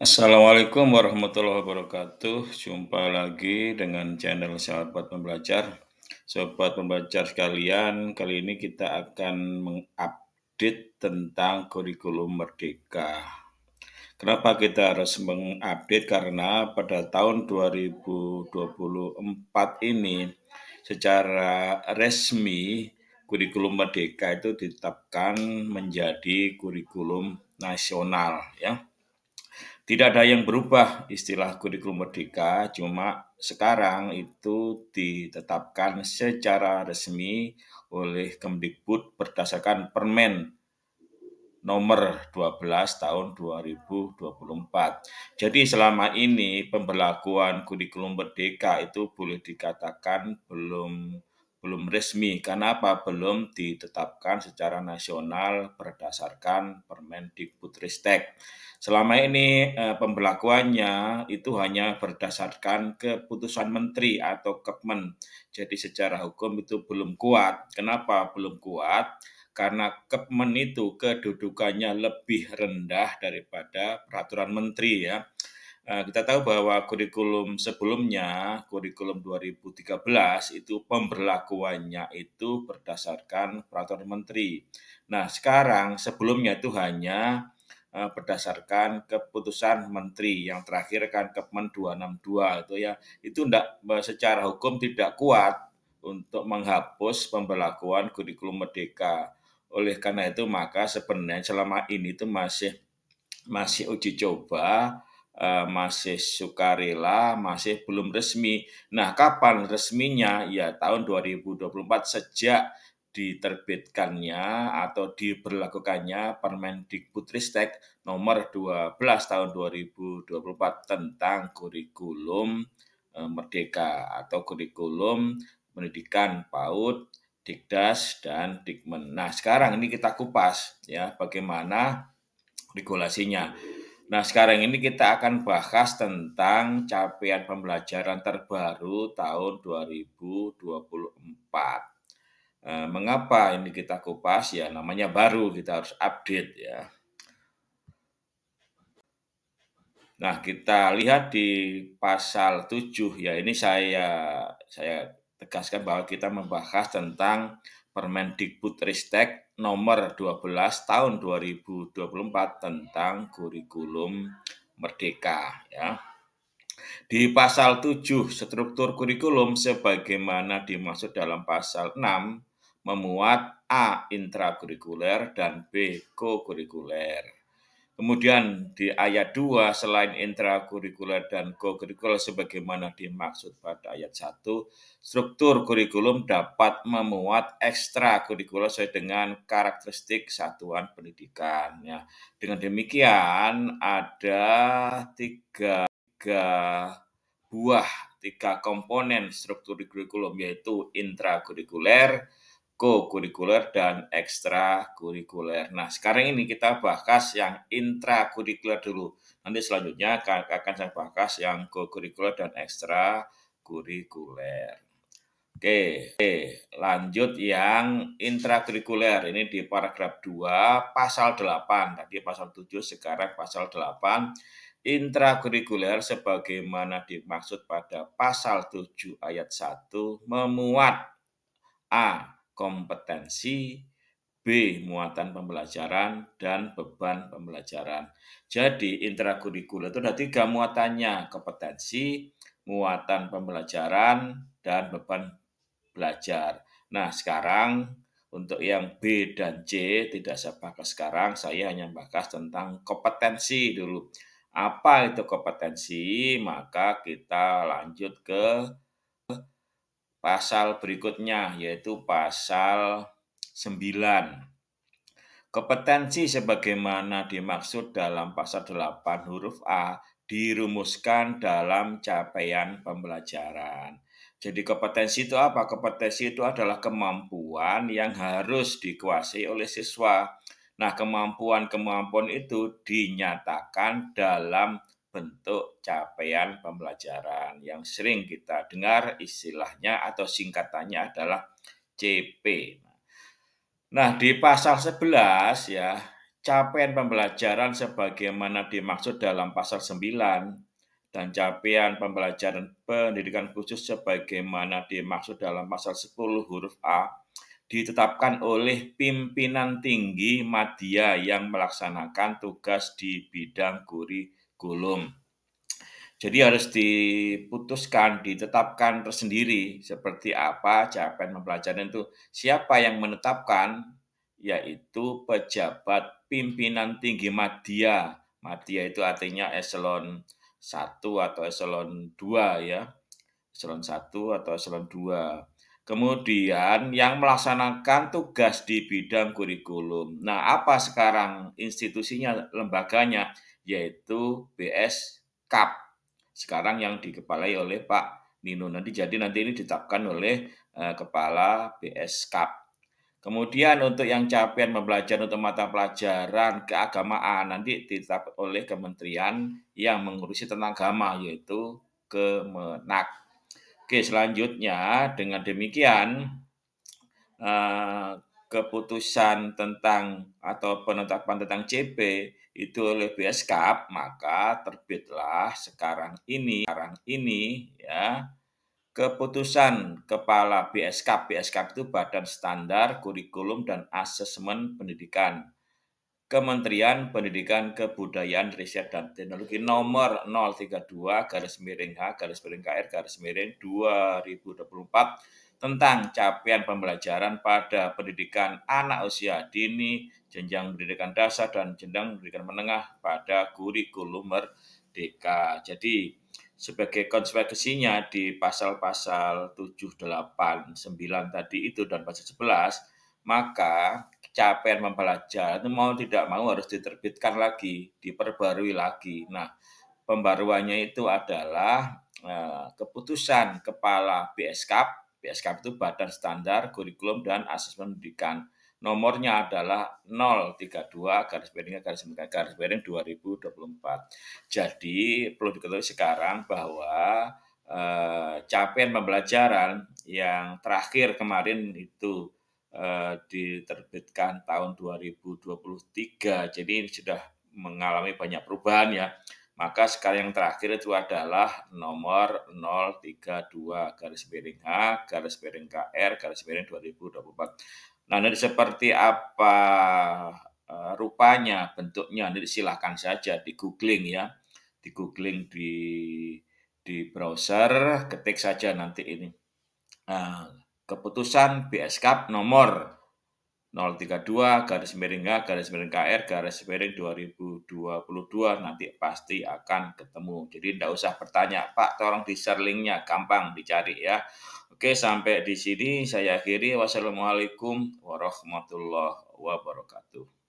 Assalamualaikum warahmatullahi wabarakatuh. Jumpa lagi dengan channel Sahabat Pembelajar. sahabat Pembelajar sekalian, kali ini kita akan mengupdate tentang kurikulum Merdeka. Kenapa kita harus mengupdate? Karena pada tahun 2024 ini secara resmi kurikulum Merdeka itu ditetapkan menjadi kurikulum nasional ya tidak ada yang berubah istilah kurikulum merdeka, cuma sekarang itu ditetapkan secara resmi oleh Kemdikbud berdasarkan Permen nomor 12 tahun 2024. Jadi selama ini pemberlakuan kurikulum merdeka itu boleh dikatakan belum belum resmi. Karena apa? Belum ditetapkan secara nasional berdasarkan Permendikbudristek. Selama ini pemberlakuannya eh, pembelakuannya itu hanya berdasarkan keputusan menteri atau Kepmen. Jadi secara hukum itu belum kuat. Kenapa belum kuat? Karena Kepmen itu kedudukannya lebih rendah daripada peraturan menteri ya. Nah, kita tahu bahwa kurikulum sebelumnya, kurikulum 2013 itu pemberlakuannya itu berdasarkan peraturan menteri. Nah, sekarang sebelumnya itu hanya eh, berdasarkan keputusan menteri yang terakhir kan Kepmen 262 itu ya. Itu tidak eh, secara hukum tidak kuat untuk menghapus pemberlakuan kurikulum merdeka. Oleh karena itu maka sebenarnya selama ini itu masih masih uji coba Eh, masih sukarela, masih belum resmi. Nah, kapan resminya? Ya, tahun 2024 sejak diterbitkannya atau diberlakukannya Permendikbudristek nomor 12 tahun 2024 tentang kurikulum eh, merdeka atau kurikulum pendidikan PAUD, Dikdas dan Dikmen. Nah, sekarang ini kita kupas ya bagaimana regulasinya. Nah, sekarang ini kita akan bahas tentang capaian pembelajaran terbaru tahun 2024 eh, mengapa ini kita kupas ya namanya baru kita harus update ya. Nah, kita lihat di pasal 7 ya. Ini saya saya tegaskan bahwa kita membahas tentang Permendikbudristek nomor 12 tahun 2024 tentang kurikulum merdeka ya. Di pasal 7 struktur kurikulum sebagaimana dimaksud dalam pasal 6 memuat A intrakurikuler dan B kokurikuler. Kemudian di ayat 2 selain intrakurikuler dan kokurikuler sebagaimana dimaksud pada ayat 1, struktur kurikulum dapat memuat ekstrakurikuler sesuai dengan karakteristik satuan pendidikan. Ya. Dengan demikian ada tiga, tiga buah, tiga komponen struktur kurikulum yaitu intrakurikuler, Kurikuler dan ekstra kurikuler. Nah, sekarang ini kita bahas yang intra kurikuler dulu. Nanti selanjutnya akan saya bahas yang kokurikuler dan ekstrakurikuler. Oke, oke, lanjut yang intra kurikuler Ini di paragraf 2 pasal 8. Tadi pasal 7, sekarang pasal 8. kurikuler sebagaimana dimaksud pada pasal 7 ayat 1 memuat A kompetensi, B. Muatan pembelajaran, dan beban pembelajaran. Jadi, intrakurikuler itu ada tiga muatannya, kompetensi, muatan pembelajaran, dan beban belajar. Nah, sekarang untuk yang B dan C tidak saya bahas sekarang, saya hanya bahas tentang kompetensi dulu. Apa itu kompetensi? Maka kita lanjut ke pasal berikutnya yaitu pasal 9. Kompetensi sebagaimana dimaksud dalam pasal 8 huruf A dirumuskan dalam capaian pembelajaran. Jadi kompetensi itu apa? Kompetensi itu adalah kemampuan yang harus dikuasai oleh siswa. Nah, kemampuan-kemampuan itu dinyatakan dalam bentuk capaian pembelajaran yang sering kita dengar istilahnya atau singkatannya adalah CP. Nah, di pasal 11 ya, capaian pembelajaran sebagaimana dimaksud dalam pasal 9 dan capaian pembelajaran pendidikan khusus sebagaimana dimaksud dalam pasal 10 huruf A ditetapkan oleh pimpinan tinggi madya yang melaksanakan tugas di bidang kurikulum Kurikulum, Jadi harus diputuskan, ditetapkan tersendiri seperti apa capaian pembelajaran itu. Siapa yang menetapkan? Yaitu pejabat pimpinan tinggi madya. Madya itu artinya eselon 1 atau eselon 2 ya. Eselon 1 atau eselon 2. Kemudian yang melaksanakan tugas di bidang kurikulum. Nah, apa sekarang institusinya, lembaganya? yaitu BS Cup. Sekarang yang dikepalai oleh Pak Nino nanti jadi nanti ini ditetapkan oleh uh, kepala BS Cup. Kemudian untuk yang capaian pembelajaran untuk mata pelajaran keagamaan nanti ditetap oleh kementerian yang mengurusi tentang agama yaitu Kemenak. Oke, selanjutnya dengan demikian eh, keputusan tentang atau penetapan tentang CP itu oleh BSK maka terbitlah sekarang ini sekarang ini ya keputusan kepala BSK BSK itu Badan Standar Kurikulum dan Asesmen Pendidikan Kementerian Pendidikan Kebudayaan Riset dan Teknologi nomor 032 garis miring H garis miring KR garis miring 2024 tentang capaian pembelajaran pada pendidikan anak usia dini, jenjang pendidikan dasar, dan jenjang pendidikan menengah pada kurikulum merdeka. Jadi, sebagai konsekuensinya di pasal-pasal 7, 8, 9 tadi itu dan pasal 11, maka capaian pembelajaran itu mau tidak mau harus diterbitkan lagi, diperbarui lagi. Nah, pembaruannya itu adalah eh, keputusan kepala BSKP BSKP itu Badan Standar Kurikulum dan Asesmen Pendidikan. Nomornya adalah 032 garis miring garis miring garis miring 2024. Jadi perlu diketahui sekarang bahwa eh, capaian pembelajaran yang terakhir kemarin itu eh, diterbitkan tahun 2023. Jadi ini sudah mengalami banyak perubahan ya. Maka sekali yang terakhir itu adalah nomor 032 garis miring H garis miring KR garis miring 2024. Nah, nanti seperti apa e, rupanya, bentuknya, nanti silahkan saja di googling ya. Di googling di di browser, ketik saja nanti ini. Nah, keputusan BSK nomor 032 garis miring H garis miring KR garis miring 2022 nanti pasti akan ketemu. Jadi tidak usah bertanya, Pak tolong di share linknya, gampang dicari ya. Oke sampai di sini saya akhiri. Wassalamualaikum warahmatullahi wabarakatuh.